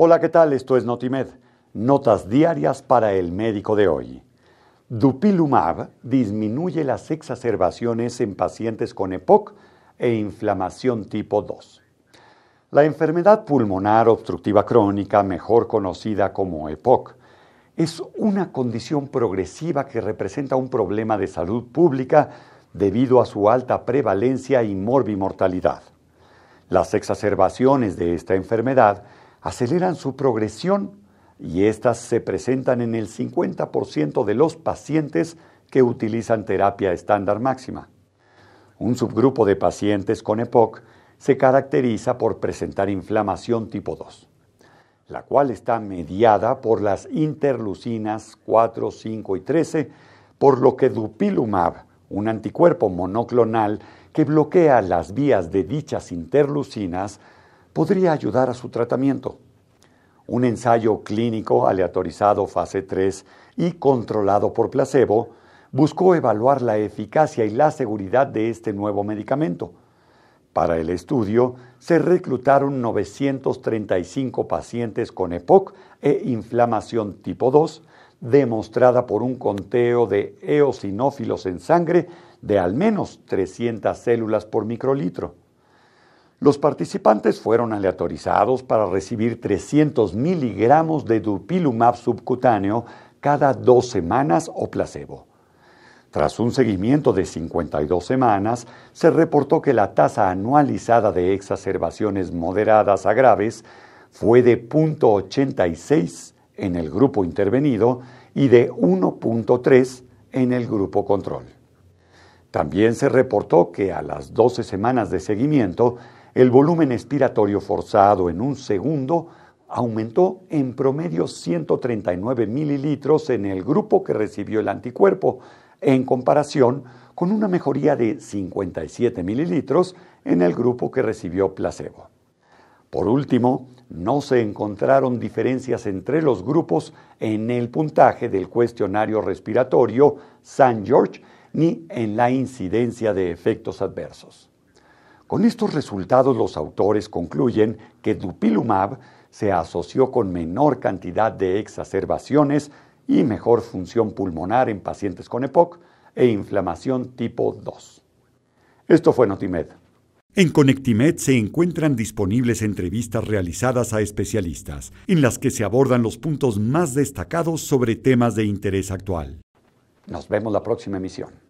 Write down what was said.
Hola, ¿qué tal? Esto es Notimed. Notas diarias para el médico de hoy. Dupilumab disminuye las exacerbaciones en pacientes con EPOC e inflamación tipo 2. La enfermedad pulmonar obstructiva crónica, mejor conocida como EPOC, es una condición progresiva que representa un problema de salud pública debido a su alta prevalencia y morbimortalidad. Las exacerbaciones de esta enfermedad aceleran su progresión y éstas se presentan en el 50% de los pacientes que utilizan terapia estándar máxima. Un subgrupo de pacientes con EPOC se caracteriza por presentar inflamación tipo 2, la cual está mediada por las interlucinas 4, 5 y 13, por lo que dupilumab, un anticuerpo monoclonal que bloquea las vías de dichas interlucinas, podría ayudar a su tratamiento. Un ensayo clínico aleatorizado fase 3 y controlado por placebo buscó evaluar la eficacia y la seguridad de este nuevo medicamento. Para el estudio se reclutaron 935 pacientes con EPOC e inflamación tipo 2, demostrada por un conteo de eosinófilos en sangre de al menos 300 células por microlitro. Los participantes fueron aleatorizados para recibir 300 miligramos de dupilumab subcutáneo cada dos semanas o placebo. Tras un seguimiento de 52 semanas, se reportó que la tasa anualizada de exacerbaciones moderadas a graves fue de 0.86 en el grupo intervenido y de 1.3 en el grupo control. También se reportó que a las 12 semanas de seguimiento, el volumen expiratorio forzado en un segundo aumentó en promedio 139 mililitros en el grupo que recibió el anticuerpo, en comparación con una mejoría de 57 mililitros en el grupo que recibió placebo. Por último, no se encontraron diferencias entre los grupos en el puntaje del cuestionario respiratorio San George ni en la incidencia de efectos adversos. Con estos resultados los autores concluyen que dupilumab se asoció con menor cantidad de exacerbaciones y mejor función pulmonar en pacientes con EPOC e inflamación tipo 2. Esto fue Notimed. En Conectimed se encuentran disponibles entrevistas realizadas a especialistas, en las que se abordan los puntos más destacados sobre temas de interés actual. Nos vemos la próxima emisión.